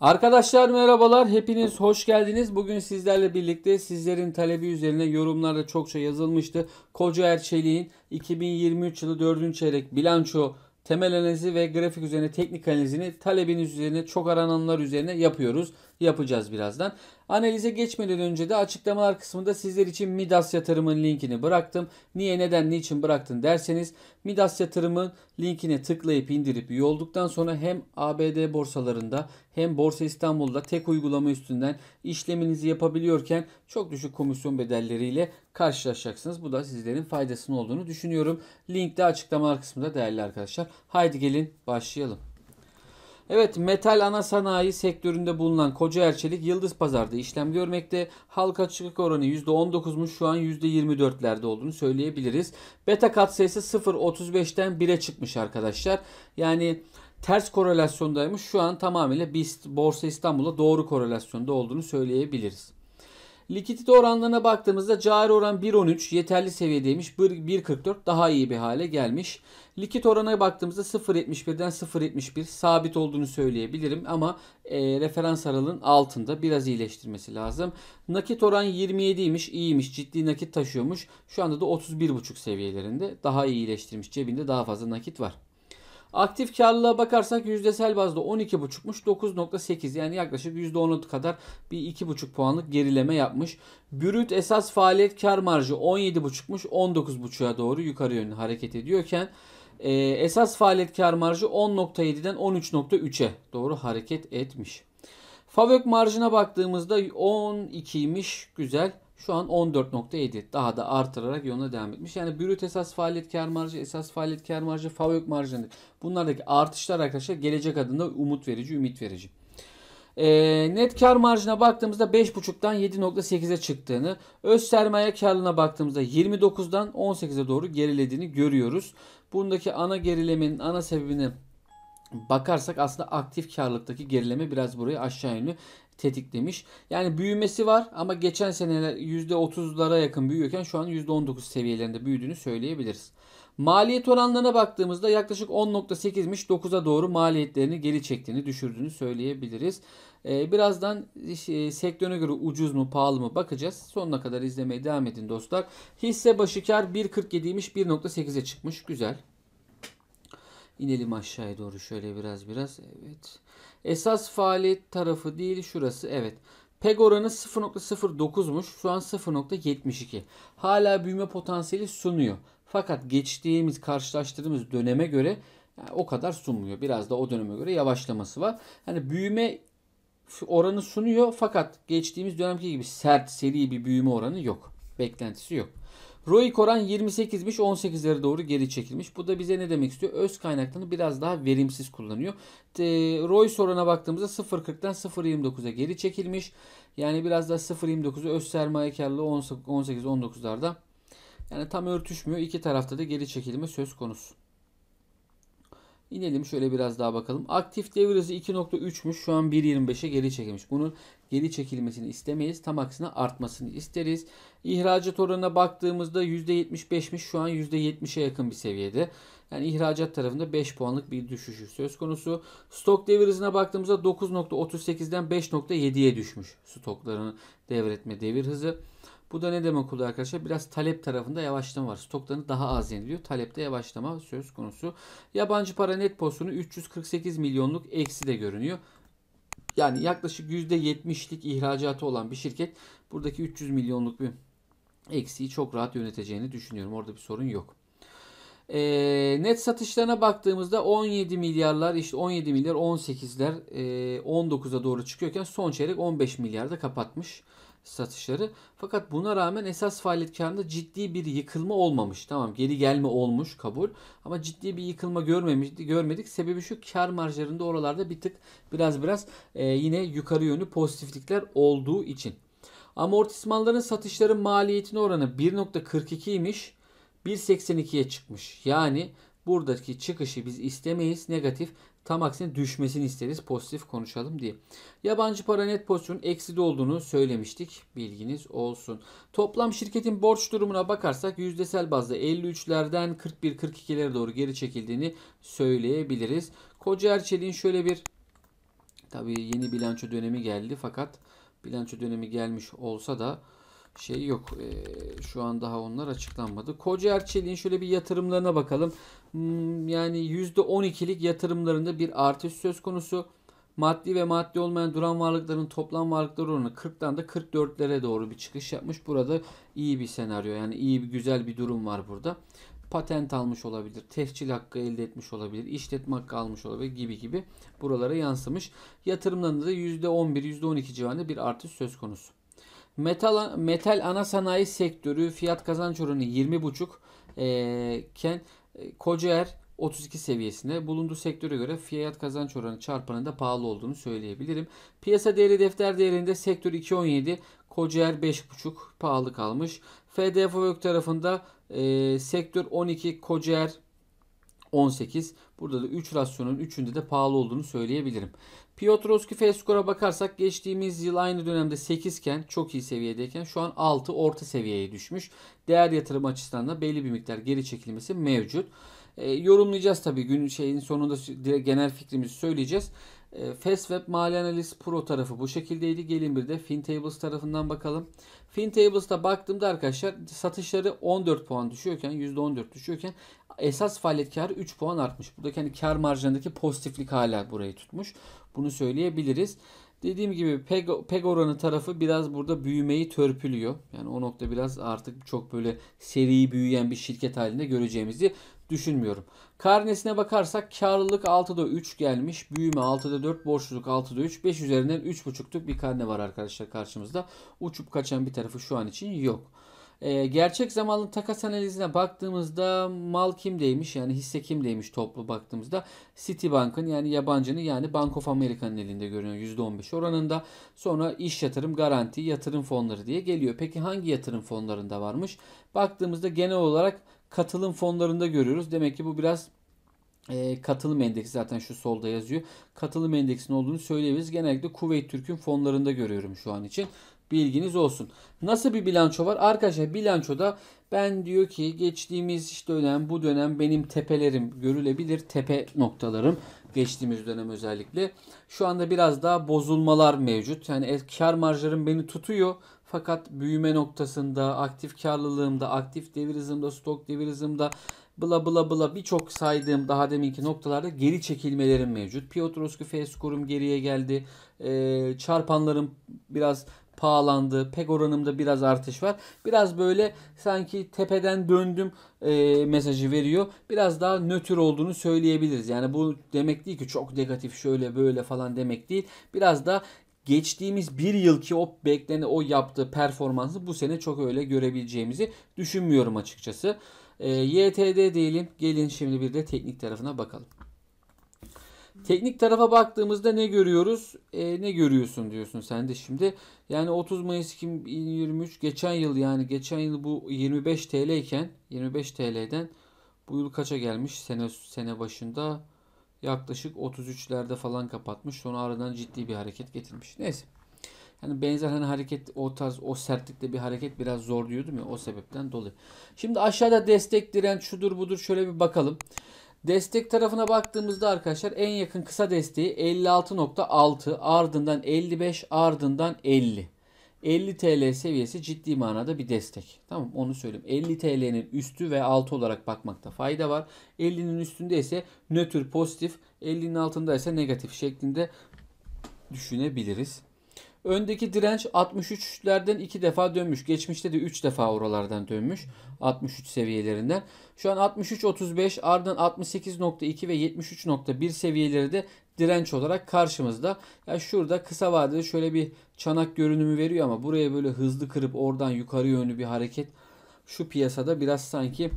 Arkadaşlar merhabalar. Hepiniz hoş geldiniz. Bugün sizlerle birlikte sizlerin talebi üzerine yorumlarda çokça yazılmıştı. Koca Erçelik'in 2023 yılı 4. çeyrek bilanço temel analizi ve grafik üzerine teknik analizini talebiniz üzerine çok arananlar üzerine yapıyoruz yapacağız birazdan. Analize geçmeden önce de açıklamalar kısmında sizler için Midas yatırımın linkini bıraktım. Niye neden niçin bıraktın derseniz Midas yatırımın linkine tıklayıp indirip yolduktan sonra hem ABD borsalarında hem Borsa İstanbul'da tek uygulama üstünden işleminizi yapabiliyorken çok düşük komisyon bedelleriyle karşılaşacaksınız. Bu da sizlerin faydasının olduğunu düşünüyorum. Link de açıklamalar kısmında değerli arkadaşlar. Haydi gelin başlayalım. Evet metal ana sanayi sektöründe bulunan Koca Erçelik Yıldız Pazar'da işlem görmekte. Halka çıkık oranı %19'muş şu an %24'lerde olduğunu söyleyebiliriz. Beta katsayısı 0.35'ten 1'e çıkmış arkadaşlar. Yani ters korelasyondaymış. Şu an tamamıyla BIST Borsa İstanbul'a doğru korelasyonda olduğunu söyleyebiliriz. Likidite oranlarına baktığımızda cari oran 1.13 yeterli seviyedeymiş. 1.44 daha iyi bir hale gelmiş. Likit orana baktığımızda 0.71'den 0.71 sabit olduğunu söyleyebilirim ama e, referans aralığın altında biraz iyileştirmesi lazım. Nakit oran 27'ymiş iyiymiş ciddi nakit taşıyormuş. Şu anda da 31.5 seviyelerinde daha iyileştirmiş cebinde daha fazla nakit var. Aktif karlılığa bakarsak yüzdesel bazda 12,5'muş 9,8 yani yaklaşık %10 kadar bir 2,5 puanlık gerileme yapmış. Brüt esas faaliyet kar marjı 17,5'muş 19,5'a doğru yukarı yönlü hareket ediyorken e, esas faaliyet kar marjı 10.7'den 13.3'e doğru hareket etmiş. Favök marjına baktığımızda 12'ymiş güzel. Şu an 14.7 daha da artırarak yoluna devam etmiş. Yani brüt esas faaliyet kar marjı, esas faaliyet kar marjı, fabrik marjını hani bunlardaki artışlar arkadaşlar gelecek adında umut verici, ümit verici. E, net kar marjına baktığımızda 5.5'dan 7.8'e çıktığını, öz sermaye karlığına baktığımızda 29'dan 18'e doğru gerilediğini görüyoruz. Bundaki ana gerilemenin ana sebebini bakarsak aslında aktif karlılıktaki gerileme biraz burayı aşağı yönlü tetiklemiş. Yani büyümesi var ama geçen seneler %30'lara yakın büyüyorken şu an %19 seviyelerinde büyüdüğünü söyleyebiliriz. Maliyet oranlarına baktığımızda yaklaşık 10.8'miş 9'a doğru maliyetlerini geri çektiğini düşürdüğünü söyleyebiliriz. Ee, birazdan e, sektörüne göre ucuz mu pahalı mı bakacağız. Sonuna kadar izlemeye devam edin dostlar. Hisse başı kar 1.47'ymiş 1.8'e çıkmış güzel. İnelim aşağıya doğru şöyle biraz biraz. Evet. Esas faaliyet tarafı değil şurası. Evet. PEG oranı 0.09'muş. Şu an 0.72. Hala büyüme potansiyeli sunuyor. Fakat geçtiğimiz karşılaştırdığımız döneme göre yani o kadar sunmuyor. Biraz da o döneme göre yavaşlaması var. Hani büyüme oranı sunuyor fakat geçtiğimiz dönemki gibi sert seri bir büyüme oranı yok. Beklentisi yok. ROIC oran 28'miş 18'lere doğru geri çekilmiş. Bu da bize ne demek istiyor? Öz kaynaklarını biraz daha verimsiz kullanıyor. E, ROIC orana baktığımızda 0.40'dan 0.29'a geri çekilmiş. Yani biraz daha 0.29'u öz sermaye karlılığı 18-19'larda. Yani tam örtüşmüyor. İki tarafta da geri çekilme söz konusu. İnelim şöyle biraz daha bakalım. Aktif devir hızı 2.3'müş. Şu an 1.25'e geri çekilmiş. Bunun geri çekilmesini istemeyiz. Tam aksine artmasını isteriz. İhracat oranına baktığımızda %75'miş. Şu an %70'e yakın bir seviyede. Yani ihracat tarafında 5 puanlık bir düşüşü söz konusu. Stok devir hızına baktığımızda 9.38'den 5.7'ye düşmüş stokların devretme devir hızı. Bu da ne demek oluyor arkadaşlar? Biraz talep tarafında yavaşlama var. Stoklarını daha az yeniliyor. Talepte yavaşlama söz konusu. Yabancı para net pozisyonu 348 milyonluk eksi de görünüyor. Yani yaklaşık %70'lik ihracatı olan bir şirket buradaki 300 milyonluk bir eksiği çok rahat yöneteceğini düşünüyorum. Orada bir sorun yok. E, net satışlarına baktığımızda 17 milyarlar işte 17 milyar 18'ler e, 19'a doğru çıkıyorken son çeyrek 15 milyarda kapatmış satışları. Fakat buna rağmen esas faaliyet karında ciddi bir yıkılma olmamış. Tamam geri gelme olmuş kabul ama ciddi bir yıkılma görmemiş, görmedik. Sebebi şu kar marjlarında oralarda bir tık biraz biraz e, yine yukarı yönlü pozitiflikler olduğu için. Amortismanların satışları maliyetine oranı 1.42 imiş. 1.82'ye çıkmış. Yani buradaki çıkışı biz istemeyiz. Negatif Tam aksine düşmesini isteriz. Pozitif konuşalım diye. Yabancı para net pozisyonun ekside olduğunu söylemiştik. Bilginiz olsun. Toplam şirketin borç durumuna bakarsak yüzdesel bazda 53'lerden 41-42'lere doğru geri çekildiğini söyleyebiliriz. Koca Erçel'in şöyle bir tabii yeni bilanço dönemi geldi fakat bilanço dönemi gelmiş olsa da şey yok. E, şu an daha onlar açıklanmadı. Koca Erçel'in şöyle bir yatırımlarına bakalım. Hmm, yani %12'lik yatırımlarında bir artış söz konusu. Maddi ve maddi olmayan duran varlıkların toplam varlıklar oranı 40'tan da 44'lere doğru bir çıkış yapmış. Burada iyi bir senaryo yani iyi bir güzel bir durum var burada. Patent almış olabilir, tescil hakkı elde etmiş olabilir, işletme hakkı almış olabilir gibi gibi buralara yansımış. Yatırımlarında da %11-%12 civarında bir artış söz konusu. Metal, metal ana sanayi sektörü fiyat kazanç oranı 20,5 ee, e, iken Kocaer 32 seviyesinde bulunduğu sektöre göre fiyat kazanç oranı çarpanında pahalı olduğunu söyleyebilirim. Piyasa değeri defter değerinde sektör 2.17, Kocaer 5.5 pahalı kalmış. FDF tarafında e, sektör 12, Kocaer 18. Burada da 3 rasyonun 3'ünde de pahalı olduğunu söyleyebilirim. Piotrowski f bakarsak geçtiğimiz yıl aynı dönemde 8 iken çok iyi seviyedeyken şu an 6 orta seviyeye düşmüş. Değer yatırım açısından da belli bir miktar geri çekilmesi mevcut. E, yorumlayacağız tabii gün şeyin sonunda genel fikrimizi söyleyeceğiz. Ee, FastWeb Mali Analiz Pro tarafı bu şekildeydi. Gelin bir de FinTables tarafından bakalım. FinTables'ta baktığımda arkadaşlar satışları 14 puan düşüyorken %14 düşüyorken esas faaliyet karı 3 puan artmış. Buradaki hani kar marjındaki pozitiflik hala burayı tutmuş. Bunu söyleyebiliriz. Dediğim gibi peg, peg oranı tarafı biraz burada büyümeyi törpülüyor. Yani o nokta biraz artık çok böyle seri büyüyen bir şirket halinde göreceğimizi düşünmüyorum. Karnesine bakarsak karlılık 6'da 3 gelmiş. Büyüme 6'da 4. Borçluluk 6'da 3. 5 üzerinden 3,5'luk bir karne var arkadaşlar karşımızda. Uçup kaçan bir tarafı şu an için yok. E, gerçek zamanlı takas analizine baktığımızda mal kimdeymiş yani hisse kimdeymiş toplu baktığımızda Citibank'ın yani yabancının yani Bank of America'nın elinde görünüyor %15 oranında. Sonra iş yatırım garanti yatırım fonları diye geliyor. Peki hangi yatırım fonlarında varmış? Baktığımızda genel olarak katılım fonlarında görüyoruz. Demek ki bu biraz e, katılım endeksi zaten şu solda yazıyor. Katılım endeksinin olduğunu söyleyebiliriz. Genellikle Kuveyt Türk'ün fonlarında görüyorum şu an için. Bilginiz olsun. Nasıl bir bilanço var? Arkadaşlar bilançoda ben diyor ki geçtiğimiz işte dönem bu dönem benim tepelerim görülebilir tepe noktalarım geçtiğimiz dönem özellikle. Şu anda biraz daha bozulmalar mevcut. Yani kar marjlarım beni tutuyor fakat büyüme noktasında, aktif karlılığımda, aktif devir stok devir hızımda bla bla bla birçok saydığım daha deminki noktalarda geri çekilmelerim mevcut. Piotrowski F skorum geriye geldi. Ee, çarpanlarım biraz pahalandı. Pek oranımda biraz artış var. Biraz böyle sanki tepeden döndüm e, mesajı veriyor. Biraz daha nötr olduğunu söyleyebiliriz. Yani bu demek değil ki çok negatif şöyle böyle falan demek değil. Biraz da geçtiğimiz bir yılki o beklenen o yaptığı performansı bu sene çok öyle görebileceğimizi düşünmüyorum açıkçası. E, ee, YTD diyelim. Gelin şimdi bir de teknik tarafına bakalım. Teknik tarafa baktığımızda ne görüyoruz? E, ne görüyorsun diyorsun sen de şimdi. Yani 30 Mayıs 2023 geçen yıl yani geçen yıl bu 25 TL iken 25 TL'den bu yıl kaça gelmiş sene sene başında? yaklaşık 33'lerde falan kapatmış. Sonra aradan ciddi bir hareket getirmiş. Neyse. Yani benzer hani hareket o tarz o sertlikte bir hareket biraz zor diyordum ya o sebepten dolayı. Şimdi aşağıda destek direnç şudur budur şöyle bir bakalım. Destek tarafına baktığımızda arkadaşlar en yakın kısa desteği 56.6 ardından 55 ardından 50. 50 TL seviyesi ciddi manada bir destek. Tamam onu söyleyeyim. 50 TL'nin üstü ve altı olarak bakmakta fayda var. 50'nin üstünde ise nötr pozitif, 50'nin altında ise negatif şeklinde düşünebiliriz. Öndeki direnç 63'lerden 2 defa dönmüş. Geçmişte de 3 defa oralardan dönmüş. 63 seviyelerinden. Şu an 63.35 ardından 68.2 ve 73.1 seviyeleri de direnç olarak karşımızda. Yani şurada kısa vadede şöyle bir çanak görünümü veriyor ama buraya böyle hızlı kırıp oradan yukarı yönlü bir hareket şu piyasada biraz sanki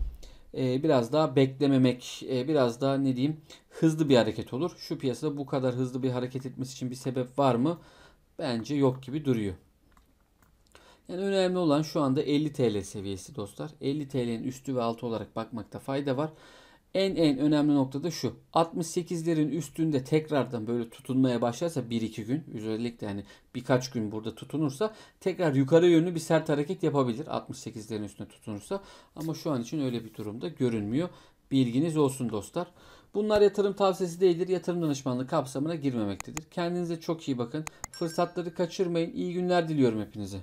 e, biraz daha beklememek, e, biraz daha ne diyeyim hızlı bir hareket olur. Şu piyasada bu kadar hızlı bir hareket etmesi için bir sebep var mı? bence yok gibi duruyor. Yani önemli olan şu anda 50 TL seviyesi dostlar. 50 TL'nin üstü ve altı olarak bakmakta fayda var. En en önemli nokta da şu. 68'lerin üstünde tekrardan böyle tutunmaya başlarsa 1-2 gün özellikle yani birkaç gün burada tutunursa tekrar yukarı yönlü bir sert hareket yapabilir 68'lerin üstüne tutunursa. Ama şu an için öyle bir durumda görünmüyor. Bilginiz olsun dostlar. Bunlar yatırım tavsiyesi değildir. Yatırım danışmanlığı kapsamına girmemektedir. Kendinize çok iyi bakın. Fırsatları kaçırmayın. İyi günler diliyorum hepinize.